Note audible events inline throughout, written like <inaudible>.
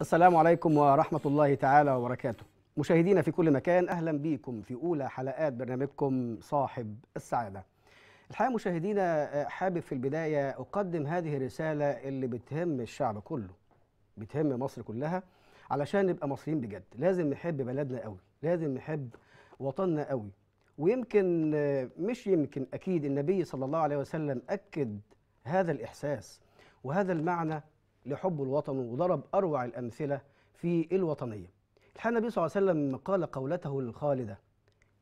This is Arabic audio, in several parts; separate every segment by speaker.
Speaker 1: السلام عليكم ورحمة الله تعالى وبركاته مشاهدينا في كل مكان أهلا بيكم في أولى حلقات برنامجكم صاحب السعادة الحقيقة مشاهدينا حابب في البداية أقدم هذه الرسالة اللي بتهم الشعب كله بتهم مصر كلها علشان نبقى مصريين بجد لازم نحب بلدنا قوي لازم نحب وطننا قوي ويمكن مش يمكن أكيد النبي صلى الله عليه وسلم أكد هذا الإحساس وهذا المعنى لحب الوطن وضرب أروع الأمثلة في الوطنية الحال النبي صلى الله عليه وسلم قال قولته الخالدة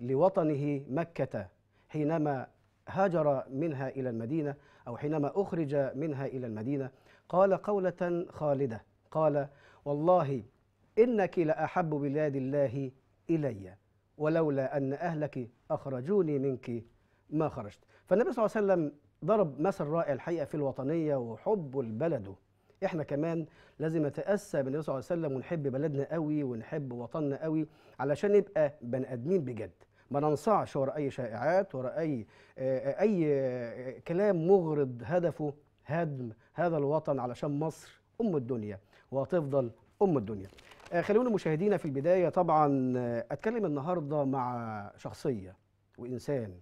Speaker 1: لوطنه مكة حينما هاجر منها إلى المدينة أو حينما أخرج منها إلى المدينة قال قولة خالدة قال والله إنك لأحب بلاد الله إلي ولولا أن أهلك أخرجوني منك ما خرجت فالنبي صلى الله عليه وسلم ضرب مثل رائع الحقيقة في الوطنية وحب البلد احنا كمان لازم نتاسى بالنبي صلى الله عليه وسلم ونحب بلدنا قوي ونحب وطننا قوي علشان نبقى بني ادمين بجد ما ننصعش ورا اي شائعات ورا اي آه، اي آه، كلام مغرض هدفه هدم هذا الوطن علشان مصر ام الدنيا وهتفضل ام الدنيا آه، خلونا مشاهدينا في البدايه طبعا اتكلم النهارده مع شخصيه وانسان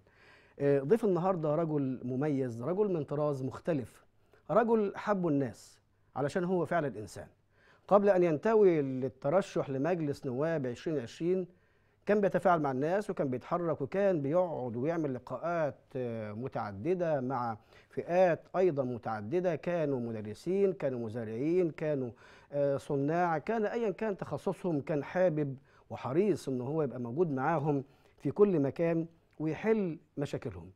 Speaker 1: ضيف النهارده رجل مميز رجل من طراز مختلف رجل حب الناس علشان هو فعلا إنسان قبل أن ينتوي للترشح لمجلس نواب 2020 كان بيتفاعل مع الناس وكان بيتحرك وكان بيقعد ويعمل لقاءات آه، متعددة مع فئات أيضا متعددة كانوا مدرسين كانوا مزارعين كانوا آه، صناع كان أيا كان تخصصهم كان حابب وحريص ان هو يبقى موجود معاهم في كل مكان ويحل مشاكلهم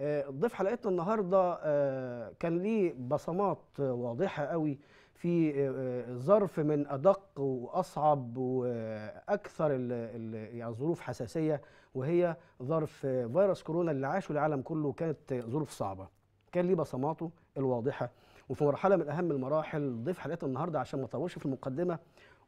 Speaker 1: آه، ضيف حلقتنا النهارده آه، كان ليه بصمات واضحه قوي في آه، ظرف من ادق واصعب واكثر الظروف يعني حساسيه وهي ظرف فيروس كورونا اللي عاشه العالم كله كانت ظروف صعبه كان ليه بصماته الواضحه وفي مرحله من اهم المراحل ضيف حلقتنا النهارده عشان ما اطولش في المقدمه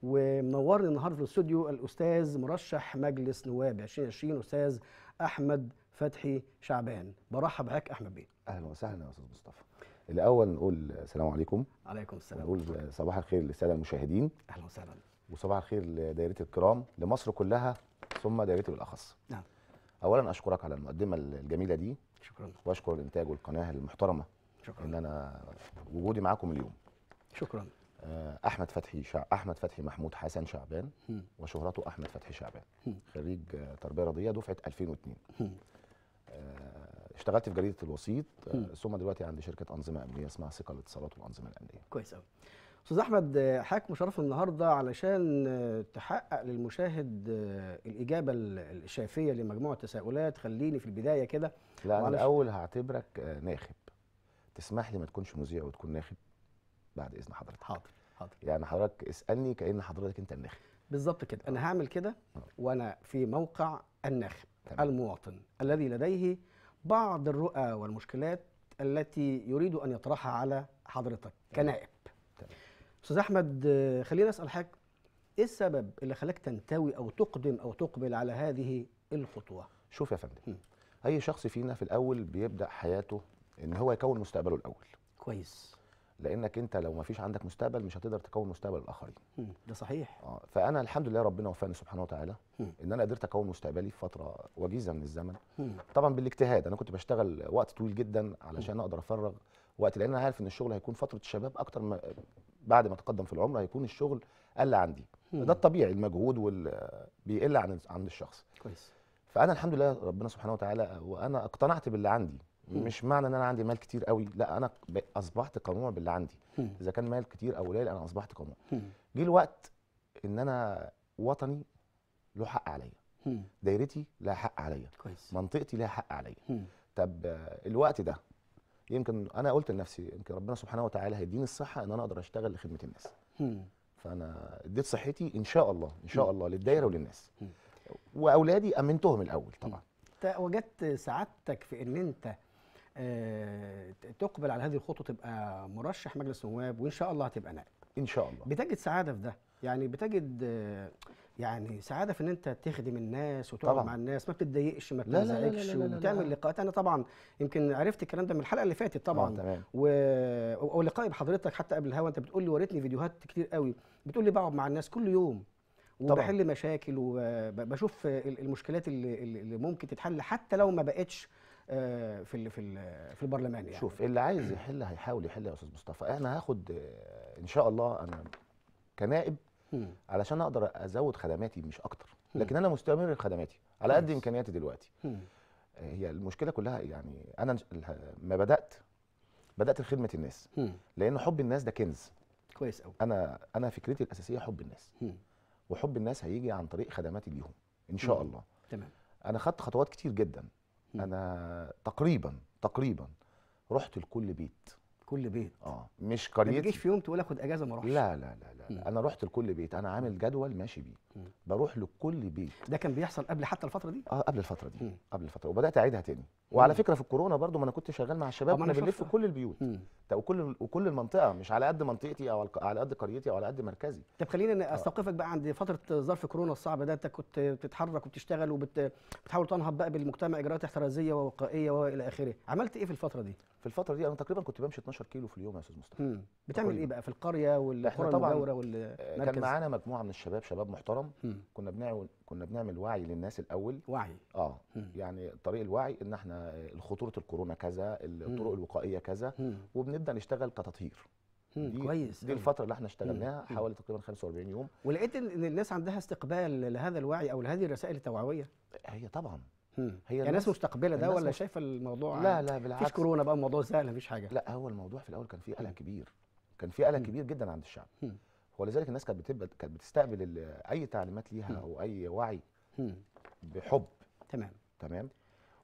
Speaker 1: ومنورني النهارده في الاستوديو الاستاذ مرشح مجلس نواب 2020 استاذ احمد فتحي شعبان برحب بك احمد بيه اهلا وسهلا يا استاذ مصطفى
Speaker 2: الاول نقول السلام عليكم عليكم السلام نقول صباح الخير للساده المشاهدين اهلا وسهلا وصباح الخير لدائره الكرام لمصر كلها ثم دائرتي بالاخص نعم اولا اشكرك على المقدمه الجميله دي شكرا واشكر الانتاج والقناه المحترمه شكرا ان انا وجودي معاكم اليوم شكرا آه، احمد فتحي شع... احمد فتحي محمود حسن شعبان م. وشهرته احمد فتحي شعبان م. خريج تربيه رياضيه دفعه 2002 م. اشتغلت في جريده الوسيط آه، ثم دلوقتي عندي شركه انظمه امنيه اسمها ثقه الاتصالات والانظمه الامنيه
Speaker 1: كويس قوي استاذ احمد آه، حضرتك مشرف النهارده علشان آه، تحقق للمشاهد الاجابه الشافيه لمجموعه تساؤلات خليني في البدايه كده لا انا الاول
Speaker 2: هعتبرك ناخب تسمح لي ما تكونش مذيع وتكون ناخب
Speaker 1: بعد اذن حضرتك حاضر حاضر يعني حضرتك اسالني كان حضرتك انت الناخب بالظبط كده انا هعمل كده وانا في موقع الناخب المواطن الذي لديه بعض الرؤى والمشكلات التي يريد ان يطرحها على حضرتك كنائب استاذ احمد خلينا اسال حضرتك ايه السبب اللي خلاك تنتوي او تقدم او تقبل على هذه الخطوه شوف يا فندم اي شخص فينا في
Speaker 2: الاول بيبدا حياته ان هو يكون مستقبله الاول كويس لانك انت لو ما فيش عندك مستقبل مش هتقدر تكون مستقبل الاخرين ده صحيح اه فانا الحمد لله ربنا وفقني سبحانه وتعالى ان انا قدرت اكون مستقبلي في فتره وجيزه من الزمن طبعا بالاجتهاد انا كنت بشتغل وقت طويل جدا علشان اقدر افرغ وقت لان انا عارف ان الشغل هيكون فتره الشباب اكتر ما بعد ما اتقدم في العمر هيكون الشغل قل عندي ده الطبيعي المجهود وال... بيقل عن عند الشخص كويس فانا الحمد لله ربنا سبحانه وتعالى وانا اقتنعت باللي عندي مش معنى ان انا عندي مال كتير قوي لا انا اصبحت قنوع باللي عندي اذا كان مال كتير او قليل انا اصبحت قنوع جه الوقت ان انا وطني له حق عليا دايرتي لها حق عليا منطقتي لها حق عليا طب الوقت ده يمكن انا قلت لنفسي يمكن ربنا سبحانه وتعالى هيديني الصحه ان انا اقدر اشتغل لخدمه الناس فانا اديت صحتي ان شاء الله ان شاء الله للدايره وللناس واولادي امنتهم الاول طبعا
Speaker 1: وجدت سعادتك في ان انت آه، تقبل على هذه الخطوه تبقى مرشح مجلس نواب وان شاء الله هتبقى نائب ان شاء الله بتجد سعاده في ده يعني بتجد آه، يعني سعاده في ان انت تخدم الناس وتقعد مع الناس ما بتضايقش ما بتزعجش وبتعمل لقاءات انا طبعا يمكن عرفت الكلام ده من الحلقه اللي فاتت طبعا آه، تمام و... او لقائي بحضرتك حتى قبل الهوا انت بتقول لي وريتني فيديوهات كتير قوي بتقول لي بقعد مع الناس كل يوم وبحل مشاكل وبشوف المشكلات اللي, اللي ممكن تتحل حتى لو ما بقتش آه، في في البرلمان يعني شوف اللي عايز يحل هيحاول يحل يا استاذ مصطفى انا هاخد
Speaker 2: آه، ان شاء الله انا كنائب علشان اقدر ازود خدماتي مش اكتر لكن انا مستمر في خدماتي على قد امكانياتي دلوقتي آه، هي المشكله كلها يعني انا ما بدات بدات لخدمه الناس لان حب الناس ده كنز كويس قوي انا انا فكرتي الاساسيه حب الناس وحب الناس هيجي عن طريق خدماتي ليهم ان شاء الله تمام انا خدت خطوات كتير جدا انا تقريبا تقريبا رحت لكل بيت كل بيت اه مش قريتي ما تجيش في
Speaker 1: يوم تقول اخد اجازه ما اروحش لا
Speaker 2: لا لا لا, م. انا رحت لكل بيت انا عامل جدول ماشي بيه بروح لكل بيت ده كان بيحصل قبل حتى الفتره دي اه قبل الفتره دي م. قبل الفتره وبدات اعيدها تاني وعلى فكره في الكورونا برضو ما انا كنت شغال مع الشباب كنا بنلف كل البيوت طب وكل وكل المنطقه مش على قد منطقتي او على قد قريتي او على قد مركزي
Speaker 1: طب خلينا آه. استوقفك بقى عند فتره ظرف كورونا الصعب ده انت كنت بتتحرك وبتشتغل وبتحاول تنهض بقى بالمجتمع اجراءات احترازيه ووقائيه والى اخره عملت ايه في الفتره دي في الفتره دي انا تقريبا كنت بمشي 12 كيلو في اليوم يا استاذ مصطفى بتعمل ايه
Speaker 2: بقى في القريه والقرى المجاوره
Speaker 1: والمركز آه، كان معانا
Speaker 2: مجموعه من الشباب شباب محترم مم. كنا بنعمل كنا بنعمل وعي للناس الاول وعي اه مم. يعني طريق الوعي ان احنا آه، خطوره الكورونا كذا الطرق الوقائيه كذا مم. وبنبدا نشتغل كتطهير دي كويس دي الفتره اللي احنا اشتغلناها حوالي تقريبا 45 يوم
Speaker 1: ولقيت ان الناس عندها استقبال لهذا الوعي او لهذه الرسائل التوعويه هي طبعا هي يعني الناس مستقبله ده ولا شايفه الموضوع لا لا بالعكس مفيش كورونا بقى الموضوع سهل مفيش حاجه لا هو الموضوع في الاول كان فيه قلق كبير كان فيه
Speaker 2: قلق كبير جدا عند الشعب ولذلك الناس كانت بتبقى كانت بتستقبل اي تعليمات ليها او اي وعي بحب تمام تمام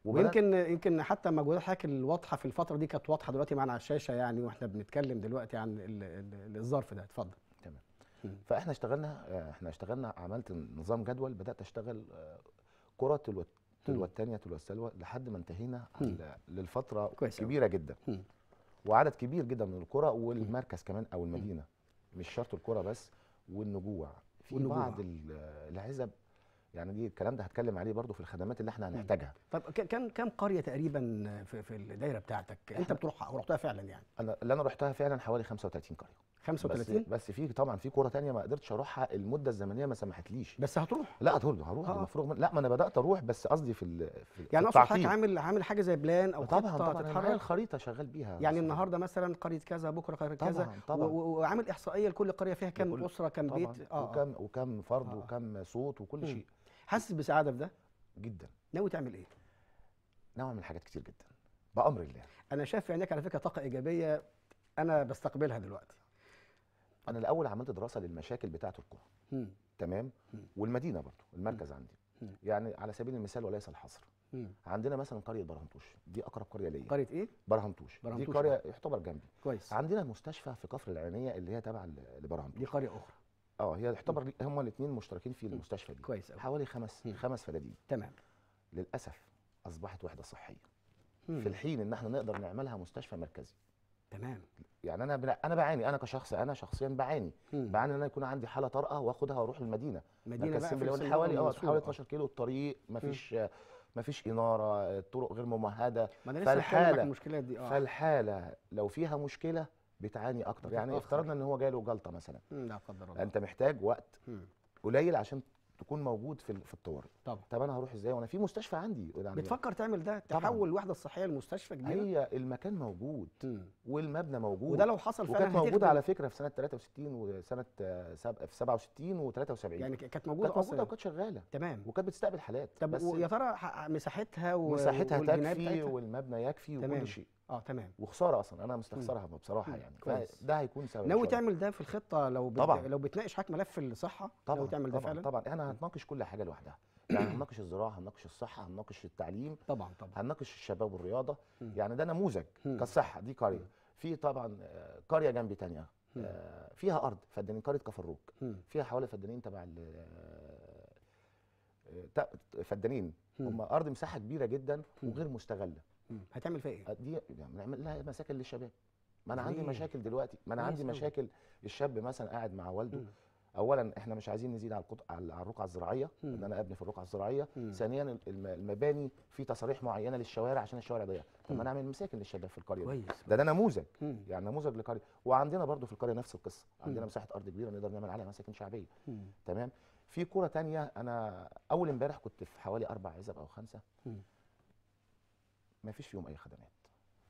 Speaker 2: ويمكن
Speaker 1: يمكن حتى مجهودات حضرتك الواضحه في الفتره دي كانت واضحه دلوقتي معانا على الشاشه يعني واحنا بنتكلم دلوقتي عن الظرف ده اتفضل تمام فاحنا اشتغلنا آه، احنا اشتغلنا عملت نظام جدول
Speaker 2: بدات اشتغل آه، كره تلو الثانيه تلو السلوى لحد ما انتهينا للفتره كويس كبيره جدا وعدد كبير جدا من القرى والمركز كمان او المدينه مش شرط الكرة بس والنجوع في والنجوع. بعض العزب يعني دي الكلام ده هتكلم عليه برضو في الخدمات اللي احنا هنحتاجها
Speaker 1: طب كم كم قريه تقريبا في, في الدايره بتاعتك انت بتروحها او رحتها فعلا يعني
Speaker 2: انا اللي انا رحتها فعلا حوالي 35 قريه 35 بس, بس في طبعا في كوره تانية ما قدرتش اروحها المده الزمنيه ما سمحتليش بس هتروح لا هتروح هروح آه. المفروض لا ما انا بدات اروح بس قصدي في, في يعني اقصد حضرتك عامل
Speaker 1: عامل حاجه زي بلان او طبعا خطه طبعا الخريطه شغال بيها يعني النهارده مثلا قريه كذا بكره قريه كذا طبعا وعامل احصائيه لكل قريه فيها كم اسره كم طبعًا. بيت آه،, آه. وكم
Speaker 2: وكم فرد آه. وكم صوت وكل شيء
Speaker 1: حاسس بسعاده في ده جدا ناوي تعمل ايه ناوي اعمل حاجات كتير جدا بامر الله انا شايف في عينيك على فكره طاقه ايجابيه انا بستقبلها دلوقتي
Speaker 2: انا الاول عملت دراسه للمشاكل بتاعه القرى تمام والمدينه برضو المركز عندي يعني على سبيل المثال وليس الحصر عندنا مثلا قريه برهنتوش دي اقرب قريه ليا قريه ايه برهنتوش دي قريه آه. يعتبر جنبي كويس عندنا مستشفى في كفر العينيه اللي هي تابعه لبرهنتوش دي قريه اخرى اه هي يعتبر هما الاثنين مشتركين في المستشفى دي كويس أوي. حوالي خمس م. خمس فدادين تمام للاسف اصبحت وحده صحيه م. في الحين ان احنا نقدر نعملها مستشفى مركزي تمام يعني انا انا بعاني انا كشخص انا شخصيا بعاني مم. بعاني ان انا يكون عندي حاله طارئه واخدها واروح المدينه مدينه بقى في حوالي اه حوالي 12 كيلو الطريق مفيش مفيش اناره الطرق غير ممهده ما انا لسه فالحاله المشكلات دي اه فالحاله لو فيها مشكله بتعاني اكتر يعني افترضنا ان هو جاله جلطه مثلا
Speaker 1: لا قدر الله انت
Speaker 2: محتاج وقت مم. قليل عشان تكون موجود في في الطوارئ طب. طب انا هروح ازاي وانا في مستشفى عندي إيه بتفكر تعمل ده تحول الوحده الصحيه لمستشفى كبيره هي المكان موجود م. والمبنى موجود وده لو حصل فعلا كانت موجوده على فكره في سنه 63 وسنه سب... في 67 و73 يعني كانت موجوده كانت موجوده وكانت شغاله تمام وكانت بتستقبل حالات طب بس
Speaker 1: ترى مساحتها و... مساحتها تكفي
Speaker 2: والمبنى يكفي وكل شيء اه تمام وخساره اصلا انا مستخسرها بصراحه يعني كويس. ده هيكون سبب ناوي
Speaker 1: تعمل ده في الخطه لو بت... طبعا. لو بتناقش حضرتك ملف الصحه طبعا ناوي تعمل ده طبعا فعلا طبعا انا هنناقش كل
Speaker 2: حاجه لوحدها يعني هنناقش الزراعه هنناقش الصحه هنناقش التعليم طبعا طبعا هنناقش الشباب والرياضه م. يعني ده نموذج كصحه دي قريه في طبعا آه، قريه جنبي ثانيه آه، فيها ارض فدانين قريه كفروك فيها حوالي فدانين تبع آه، فدانين هم ارض مساحه كبيره جدا وغير مستغله هتعمل فيها ايه؟ أه، دي نعمل يعني لها مساكن للشباب
Speaker 1: ما انا عندي مشاكل
Speaker 2: دلوقتي ما انا عندي مشاكل الشاب مثلا قاعد مع والده اولا احنا مش عايزين نزيد على القط... على الرقعه الزراعيه ان انا ابني في الرقعه الزراعيه ثانيا المباني في تصاريح معينه للشوارع عشان الشوارع ضيقه طب ما نعمل مساكن للشباب في القريه كويس ده ده نموذج يعني نموذج لقريه وعندنا برضو في القريه نفس القصه عندنا مساحه ارض كبيره نقدر نعمل عليها مساكن شعبيه تمام في كوره تانية انا اول امبارح كنت في حوالي اربع عزب او خمسه ما فيش فيهم اي خدمات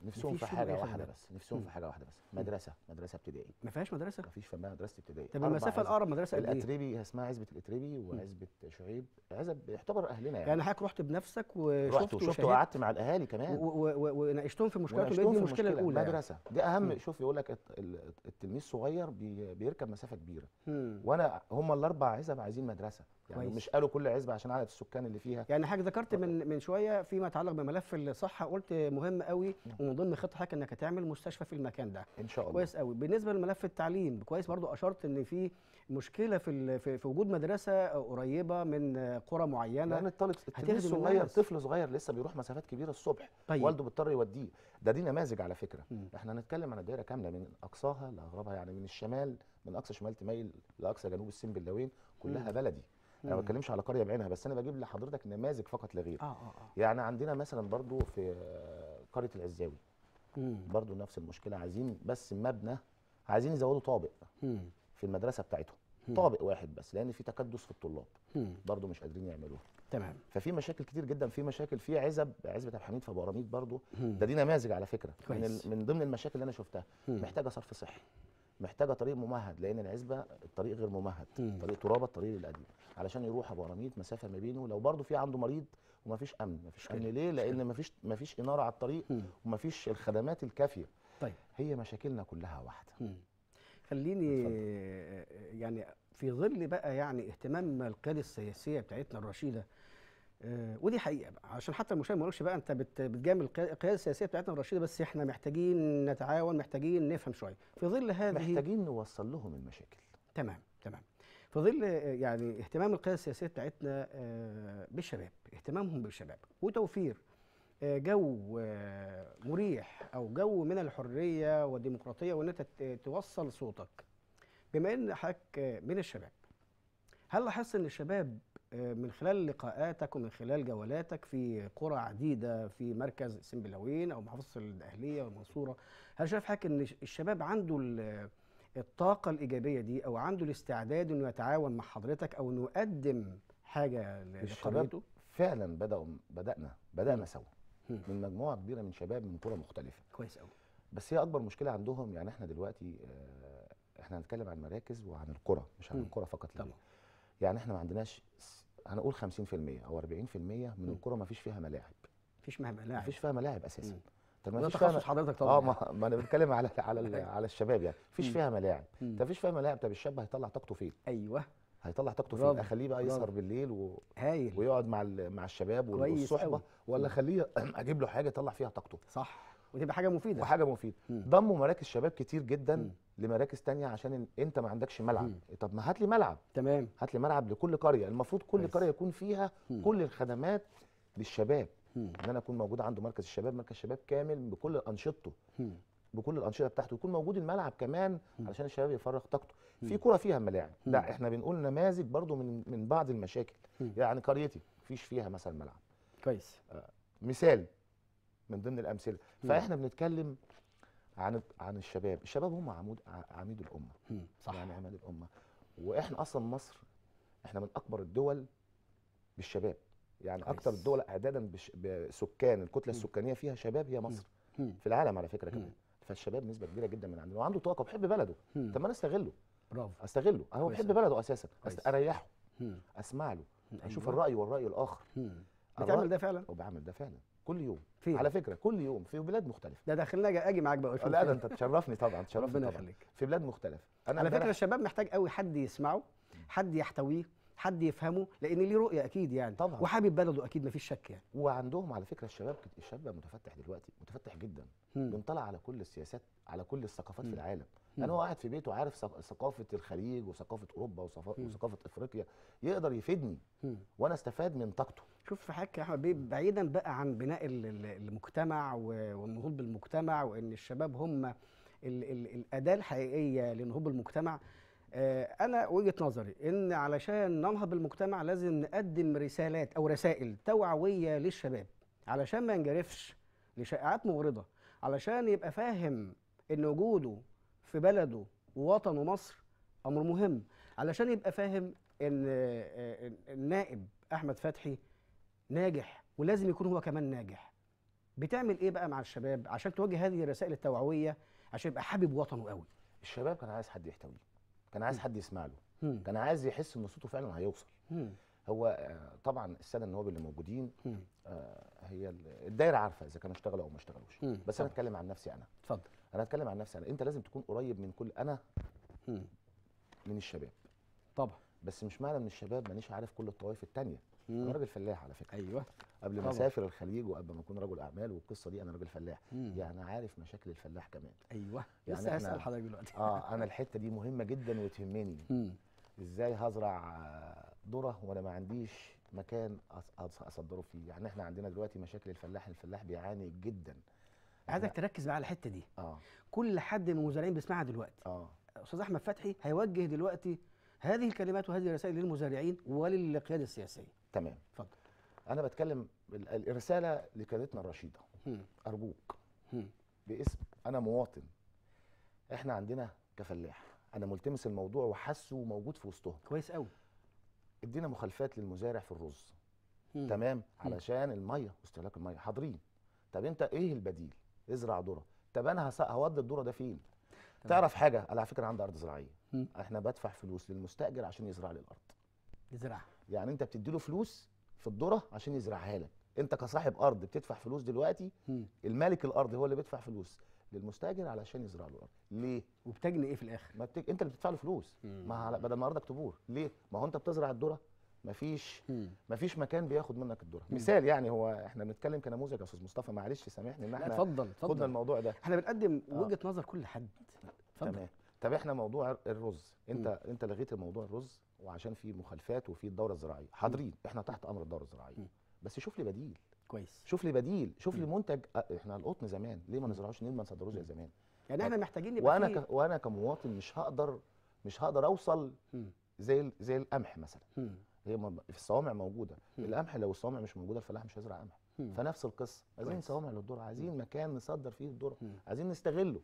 Speaker 2: نفسهم في حاجه واحده بس نفسهم في حاجه واحده بس مدرسه مدرسه ابتدائي ما فيهاش مدرسه ما فيش مدرسه ابتدائي طب المسافه الاقرب مدرسه قد ايه الاتربي اسمها عزبه الاتربي وعزبه شعيب عزب يعتبر اهلنا يعني يعني حضرتك رحت بنفسك وشفت رحت وشفت وقعدت مع الاهالي كمان
Speaker 1: وناقشتهم في مشكلتهم دي المشكله الاولى يعني. مدرسه دي اهم
Speaker 2: شوف يقول لك التلميذ الصغير بيركب مسافه كبيره وانا هم الاربع عزب عايزين مدرسه يعني كويس. مش قالوا كل
Speaker 1: عزبه عشان عدد السكان اللي فيها يعني حضرتك ذكرت من من شويه فيما يتعلق بملف الصحه قلت مهم قوي نعم. ومن ضمن خطتك انك تعمل مستشفى في المكان ده ان شاء الله كويس قوي بالنسبه لملف التعليم كويس برضو اشرت ان في مشكله في في وجود مدرسه قريبه من قرى معينه لان الطالب التلميذ الصغير
Speaker 2: طفل صغير لسه بيروح مسافات كبيره الصبح طيب. والده بيضطر يوديه ده دي نماذج على فكره م. احنا هنتكلم عن الدائره كامله من اقصاها لاغربها يعني من الشمال من اقصى شمال تميل لاقصى جنوب بلوين كلها م. بلدي انا ما بتكلمش على قريه بعينها بس انا بجيب لحضرتك نماذج فقط لا غير آه آه آه. يعني عندنا مثلا برضو في قريه العزاوي برضو نفس المشكله عايزين بس مبنى عايزين يزودوا طابق في المدرسه بتاعتهم طابق واحد بس لان في تكدس في الطلاب برضو مش قادرين يعملوها تمام ففي مشاكل كتير جدا في مشاكل في عزب عزبه عبد الحميد في ابو قراميط برضو ده دي نماذج على فكره كويس. من, من ضمن المشاكل اللي انا شفتها مم. محتاجه صرف صحي محتاجه طريق ممهد لان العزبه الطريق غير ممهد مم. طريق ترابه الطريق القديم علشان يروح ابو قراميط مسافه ما بينه لو برضه في عنده مريض ومفيش امن مفيش امن ليه لان مفيش مفيش اناره على الطريق ومفيش الخدمات الكافيه طيب هي مشاكلنا كلها واحده
Speaker 1: خليني يعني في ظل بقى يعني اهتمام القياده السياسيه بتاعتنا الرشيده آه ودي حقيقه بقى عشان حتى المشاهد ما يقولش بقى انت بتجامل القياده السياسيه بتاعتنا الرشيده بس احنا محتاجين نتعاون محتاجين نفهم شويه في ظل هذه محتاجين نوصل لهم المشاكل تمام تمام في ظل يعني اهتمام القياده السياسيه بتاعتنا آه، بالشباب اهتمامهم بالشباب وتوفير آه، جو آه، مريح او جو من الحريه والديمقراطيه وان انت توصل صوتك بما ان حضرتك من الشباب هل لاحظت ان الشباب من خلال لقاءاتك ومن خلال جولاتك في قرى عديده في مركز سمبلاوين او محافظه الاهليه والمنصوره هل شايف حضرتك ان الشباب عنده الطاقة الإيجابية دي أو عنده الاستعداد إنه يتعاون مع حضرتك أو إنه يقدم حاجة لقارته؟
Speaker 2: فعلا بدأوا بدأنا بدأنا سوا من مجموعة كبيرة من شباب من قرى مختلفة كويس أوي بس هي أكبر مشكلة عندهم يعني إحنا دلوقتي آه، إحنا هنتكلم عن المراكز وعن القرى مش عن القرى فقط طبعا يعني إحنا ما عندناش هنقول 50% أو 40% من القرى ما فيش فيها ملاعب مفيش فيها ملاعب فيش فيها ملاعب أساسا طب ما فيش تخصص حضرتك طبعا اه ما, <laughs> ما انا بتكلم على على على الشباب يعني مفيش فيها ملاعب انت مفيش فيها ملاعب طب الشاب هيطلع طاقته فين ايوه هيطلع طاقته فين اخليه بقى يسهر بالليل و... هايل ويقعد مع مع الشباب والصحبه ولا اخليه <clears throat> اجيب له حاجه يطلع فيها طاقته صح وتبقى حاجه مفيده وحاجه مفيده ضموا مراكز شباب كتير جدا م. لمراكز تانية عشان انت ما عندكش ملعب م. طب ما هات لي ملعب تمام هات لي ملعب لكل قريه المفروض كل بس. قريه يكون فيها م. كل الخدمات للشباب ان انا اكون موجود عنده مركز الشباب مركز الشباب كامل بكل انشطته إمم. بكل الانشطه بتاعته يكون موجود الملعب كمان إمم. علشان الشباب يفرغ طاقته إمم. في كره فيها ملاعب لا احنا بنقول نماذج برضو من من بعض المشاكل يعني قريتي مفيش فيها مثلا ملعب كويس آه، مثال من ضمن الامثله فاحنا بنتكلم عن عن الشباب الشباب هم عمود عميد الامه صح يعني عماد الامه واحنا اصلا مصر احنا من اكبر الدول بالشباب يعني عايز. اكتر الدول اعدادا بسكان الكتله السكانيه فيها شباب هي مصر في العالم على فكره كمان فالشباب نسبه كبيره جدا من عندنا وعنده طاقه وبيحب بلده طب ما انا استغله برافو استغله هو بيحب بلده اساسا أست... اريحه مم. اسمع له اشوف الراي والراي الاخر بتعمل ده فعلا وبعمل ده فعلا كل يوم فيه. على فكره كل يوم
Speaker 1: في بلاد مختلفه ده داخلنا اجي معاك بقى لا ده انت تشرفني
Speaker 2: طبعا تشرفني طبعا
Speaker 1: في بلاد مختلفه انا على فكره الشباب محتاج قوي حد يسمعه حد يحتويه حد يفهمه لان ليه رؤيه اكيد يعني طبعا وحابب بلده اكيد مفيش شك يعني وعندهم على فكره الشباب
Speaker 2: الشاب متفتح دلوقتي متفتح جدا بيطلع على كل السياسات على كل الثقافات في العالم يعني هو قاعد في بيته عارف ثقافه الخليج وثقافه اوروبا وثقافه افريقيا يقدر يفيدني
Speaker 1: وانا استفاد من طاقته شوف في حاجه يا احمد بيه بعيدا بقى عن بناء المجتمع والنهوض بالمجتمع وان الشباب هم الاداه الحقيقيه لنهوض المجتمع آه، انا وجهه نظري ان علشان ننهض بالمجتمع لازم نقدم رسالات او رسائل توعويه للشباب علشان ما ينجرفش لشائعات مغرضه علشان يبقى فاهم ان وجوده في بلده ووطنه مصر امر مهم علشان يبقى فاهم ان النائب آه، احمد فتحي ناجح ولازم يكون هو كمان ناجح بتعمل ايه بقى مع الشباب عشان تواجه هذه الرسائل التوعويه عشان يبقى حابب وطنه قوي الشباب كان عايز حد
Speaker 2: يحتويه كان عايز حد يسمع له كان عايز يحس ان صوته فعلا هيوصل هو آه، طبعا الساده النواب اللي موجودين آه، هي الدايره عارفه اذا كانوا اشتغلوا او ما اشتغلوش بس انا اتكلم عن نفسي انا اتفضل انا اتكلم عن نفسي انا انت لازم تكون قريب من كل انا من الشباب طبعا بس مش معنى من الشباب مانيش عارف كل الطوائف التانية انا راجل فلاح على فكره ايوه قبل ما اسافر الخليج وقبل ما اكون رجل اعمال والقصه دي انا راجل فلاح مم. يعني عارف مشاكل الفلاح كمان ايوه يعني لسه هسال حضرتك
Speaker 1: دلوقتي اه
Speaker 2: انا الحته دي مهمه جدا وتهمني مم. ازاي هزرع ذره وانا ما عنديش مكان اصدره فيه يعني احنا عندنا دلوقتي مشاكل الفلاح الفلاح بيعاني جدا
Speaker 1: عايزك تركز معايا على الحته دي اه كل حد من المزارعين بيسمعها دلوقتي اه استاذ احمد فتحي هيوجه دلوقتي هذه الكلمات وهذه الرسائل للمزارعين وللقياده السياسيه
Speaker 2: تمام اتفضل انا بتكلم الرساله لكادتنا الرشيده هم. ارجوك هم. باسم انا مواطن احنا عندنا كفلاح انا ملتمس الموضوع وحاسه موجود في وسطهم كويس قوي ادينا مخالفات للمزارع في الرز هم. تمام علشان الميه واستهلاك الميه حاضرين طب انت ايه البديل ازرع ذره طب انا هودي الذره ده فين تمام. تعرف حاجه على فكره عندي ارض زراعيه احنا بدفع فلوس للمستاجر عشان يزرع لي الارض يزرعها يعني انت بتدي له فلوس في الذره عشان يزرعها لك انت كصاحب ارض بتدفع فلوس دلوقتي المالك الارض هو اللي بيدفع فلوس للمستاجر علشان يزرع له الارض ليه وبتجني ايه في الاخر ما بتج... انت اللي بتدفع له فلوس ما بدل ما ارضك تبور ليه ما هو انت بتزرع الذره مفيش مفيش مكان بياخد منك الدرهم مثال يعني هو احنا بنتكلم كنموذج يا استاذ مصطفى معلش سامحني ان احنا اتفضل خدنا الموضوع
Speaker 1: ده احنا بنقدم آه. وجهه نظر كل حد اتفضل تمام
Speaker 2: طب احنا موضوع الرز انت م. انت لغيت موضوع الرز وعشان في مخالفات وفي الدوره الزراعيه حاضرين احنا تحت امر الدوره الزراعيه م. بس شوف لي بديل كويس شوف لي بديل شوف لي منتج احنا القطن زمان ليه ما نزرعوش ليه ما نصدروش زي زمان يعني احنا محتاجين نبقى وانا ك... وانا كمواطن مش هقدر مش هقدر اوصل زي ال... زي القمح مثلا م. هي في الصوامع موجوده القمح لو الصوامع مش موجوده الفلاح مش هيزرع قمح فنفس القصه عايزين صوامع للذره عايزين مكان نصدر فيه الذره عايزين نستغله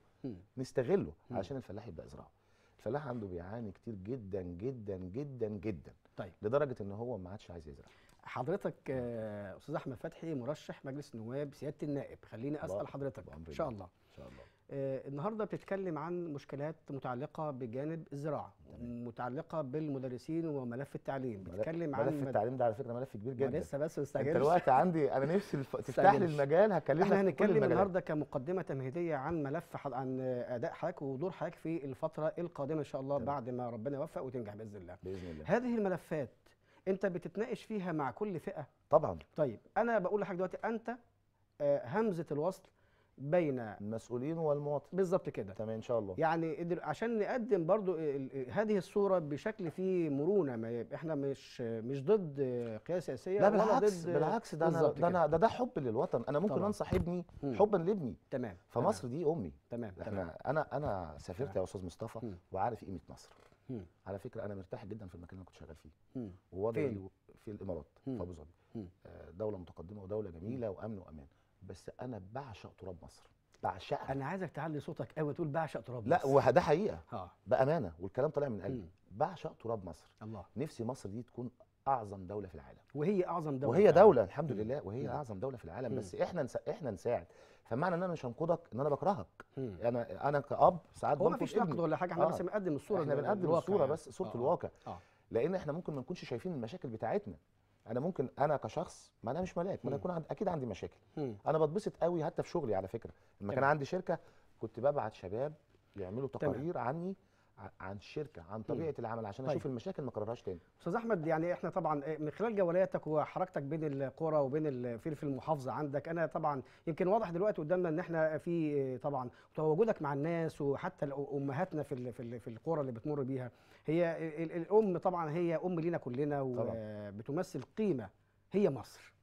Speaker 2: نستغله عشان الفلاح يبدا يزرعه الفلاح
Speaker 1: عنده بيعاني كتير جدا جدا جدا جدا طيب لدرجه ان هو ما عادش عايز يزرع حضرتك آه، استاذ احمد فتحي مرشح مجلس نواب سياده النائب خليني اسال حضرتك ان شاء الله ان شاء الله آه، النهارده بتتكلم عن مشكلات متعلقه بجانب الزراعه متعلقه بالمدرسين وملف التعليم بتتكلم ملف عن ملف التعليم ده على فكره ملف كبير جدا لسه بس مستعجلش الوقت
Speaker 2: عندي انا نفسي
Speaker 1: <laughs> تفتح لي المجال هكلمك احنا هنتكلم النهارده كمقدمه تمهيديه عن ملف حد... عن اداء حضرتك ودور حضرتك في الفتره القادمه ان شاء الله تمام. بعد ما ربنا يوفق وتنجح باذن الله باذن الله هذه الملفات انت بتتناقش فيها مع كل فئه طبعا طيب انا بقول لحضرتك دلوقتي انت آه، همزه الوصل بين المسؤولين والمواطن بالظبط كده تمام ان شاء الله يعني عشان نقدم برضو هذه الصوره بشكل فيه مرونه ما احنا مش مش ضد قياده سياسيه لا بالعكس ضد بالعكس ده انا ده انا ده, حب للوطن انا ممكن طبعا. انصح ابني حبا لابني تمام
Speaker 2: فمصر تمام. دي امي تمام, تمام. انا انا سافرت تمام. يا استاذ مصطفى م. وعارف قيمه مصر م. على فكره انا مرتاح جدا في المكان اللي انا كنت شغال فيه ووضعي في الامارات في ابو ظبي آه، دوله متقدمه ودوله جميله وامن وامان بس انا بعشق تراب
Speaker 1: مصر بعشقها انا عايزك تعلي صوتك قوي تقول بعشق تراب مصر لا وده حقيقه ها. آه.
Speaker 2: بامانه والكلام طالع من قلبي بعشق تراب مصر الله نفسي مصر دي تكون اعظم دوله في العالم وهي اعظم دوله وهي دوله الحمد لله وهي م. اعظم دوله في العالم م. بس احنا نسا... احنا نساعد فمعنى ان انا مش هنقدك ان انا بكرهك م. انا انا كاب ساعات هو مفيش نقد ولا حاجه احنا آه. بس بنقدم الصوره احنا بنقدم الصوره يعني. بس صوره آه. الواقع آه. لان احنا ممكن ما نكونش شايفين المشاكل بتاعتنا انا ممكن انا كشخص ما انا مش ملاك ما انا يكون عند... اكيد عندي مشاكل مم. انا بتبسط قوي حتى في شغلي على فكره لما كان عندي شركه كنت ببعت شباب يعملوا تقارير عني عن
Speaker 1: الشركه عن طبيعه م. العمل عشان اشوف طيب.
Speaker 2: المشاكل ما اكررهاش تاني
Speaker 1: استاذ احمد يعني احنا طبعا آه، من خلال جولاتك وحركتك بين القرى وبين في المحافظه عندك انا طبعا يمكن واضح دلوقتي قدامنا ان احنا في آه، طبعا تواجدك مع الناس وحتى امهاتنا في في في القرى اللي بتمر بيها هي الام طبعا هي ام لينا كلنا وبتمثل قيمه هي مصر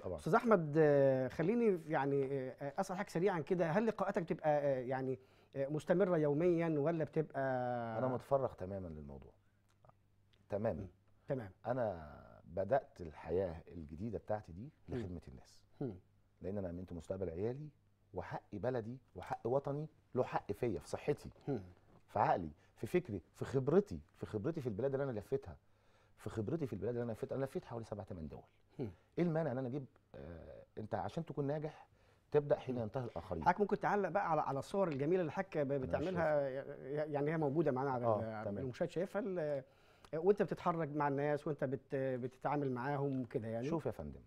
Speaker 1: طبعا استاذ احمد آه، خليني يعني اسال حضرتك سريعا كده هل لقاءاتك بتبقى يعني آه، مستمره يوميا ولا بتبقى انا متفرغ
Speaker 2: تماما للموضوع
Speaker 1: تماما تمام انا بدات
Speaker 2: الحياه الجديده بتاعتي دي لخدمه الناس لان انا امنت مستقبل عيالي وحق بلدي وحق وطني له حق فيا في صحتي في عقلي في فكري في خبرتي في خبرتي في البلاد اللي انا لفيتها في خبرتي في البلاد اللي انا لفيتها انا لفيت حوالي سبع ثمان دول ايه المانع ان انا اجيب آه انت عشان تكون ناجح تبدا حين ينتهي الاخرين
Speaker 1: حضرتك ممكن تعلق بقى على على الصور الجميله اللي حضرتك بتعملها يعني هي موجوده معانا على آه، المشاهد شايفها وانت بتتحرك مع الناس وانت بت بتتعامل معاهم كده يعني شوف يا فندم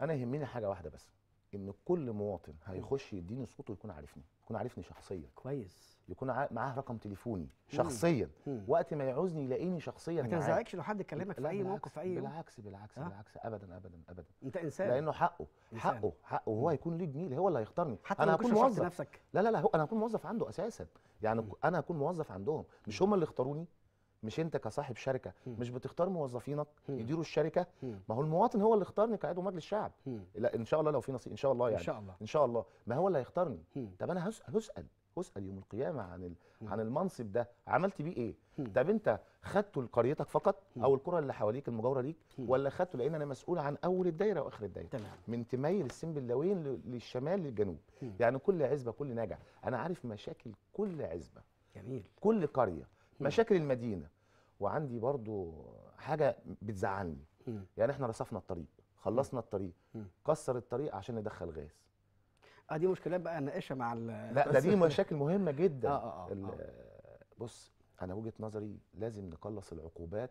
Speaker 2: انا يهمني حاجه واحده بس ان كل مواطن هيخش يديني صوته يكون عارفني يكون عارفني شخصيا كويس يكون معاه رقم تليفوني شخصيا مم. وقت ما يعوزني يلاقيني شخصيا ما يعني تزعجش لو حد كلمك في اي موقف في اي بالعكس بالعكس أه؟ بالعكس ابدا ابدا ابدا انت انسان لانه حقه إنسان. حقه حقه وهو هيكون ليه جميل هو اللي هيختارني حتى انا هكون موظف نفسك لا لا لا هو انا هكون موظف عنده اساسا يعني مم. انا هكون موظف عندهم مش هم اللي اختاروني مش انت كصاحب شركه م. مش بتختار موظفينك م. يديروا الشركه م. ما هو المواطن هو اللي اختارني كعضو مجلس شعب لا ان شاء الله لو في نصيب ان شاء الله يعني ان شاء الله ان شاء الله ما هو اللي هيختارني م. طب انا هسال هسال يوم القيامه عن ال... عن المنصب ده عملت بيه ايه طب انت خدته لقريتك فقط او القرى اللي حواليك المجاوره ليك ولا خدته لان انا مسؤول عن اول الدايره واخر الدايره تمام. من تميل السنبلاوين للشمال للجنوب يعني كل عزبه كل نجع انا عارف مشاكل كل عزبه جميل كل قريه مشاكل المدينه وعندي برضو حاجه بتزعلني يعني احنا رصفنا الطريق خلصنا الطريق كسر الطريق عشان ندخل غاز
Speaker 1: اه دي مشكلات بقى نناقشها مع لا ده دي <laughs> مشاكل مهمه جدا آه
Speaker 2: آه آه. آه. بص انا وجهه نظري لازم نقلص العقوبات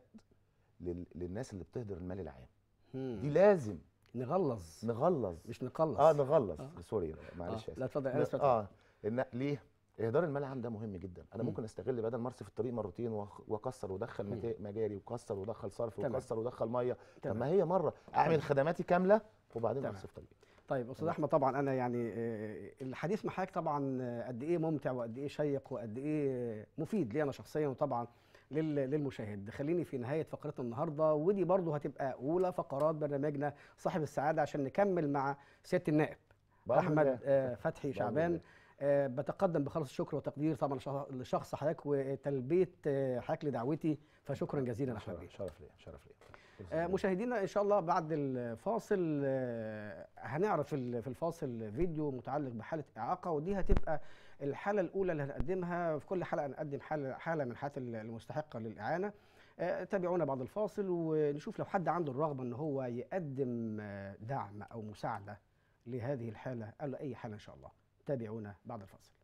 Speaker 2: لل... للناس اللي بتهدر المال العام دي لازم نغلظ نغلظ مش نقلص اه نغلظ آه. سوري معلش آه. لا اتفضل انا ن... اه إن... ليه اهدار الملعب ده مهم جدا انا مم. ممكن استغل بدل ما ارصف الطريق مرتين واكسر وادخل مجاري واكسر وادخل صرف واكسر وادخل ميه طب ما هي مره اعمل خدماتي كامله وبعدين ارصف طريق
Speaker 1: طيب استاذ احمد طبعا انا يعني آه، الحديث معاك طبعا قد ايه ممتع وقد ايه شيق وقد ايه مفيد لي انا شخصيا وطبعا للمشاهد خليني في نهايه فقرتنا النهارده ودي برضو هتبقى اولى فقرات برنامجنا صاحب السعاده عشان نكمل مع سياده النائب احمد آه، فتحي شعبان آه، بتقدم بخالص الشكر والتقدير طبعا لشخص حضرتك وتلبيه آه، حضرتك لدعوتي فشكرا جزيلا احمد بيه شرف لي شرف لي آه، مشاهدينا ان شاء الله بعد الفاصل هنعرف في الفاصل فيديو متعلق بحاله اعاقه ودي هتبقى الحاله الاولى اللي هنقدمها في كل حلقه نقدم حاله حاله من الحالات المستحقه للاعانه تابعونا بعد الفاصل ونشوف لو حد عنده الرغبه ان هو يقدم دعم او مساعده لهذه الحاله او لاي حاله ان شاء الله تابعونا بعد الفاصل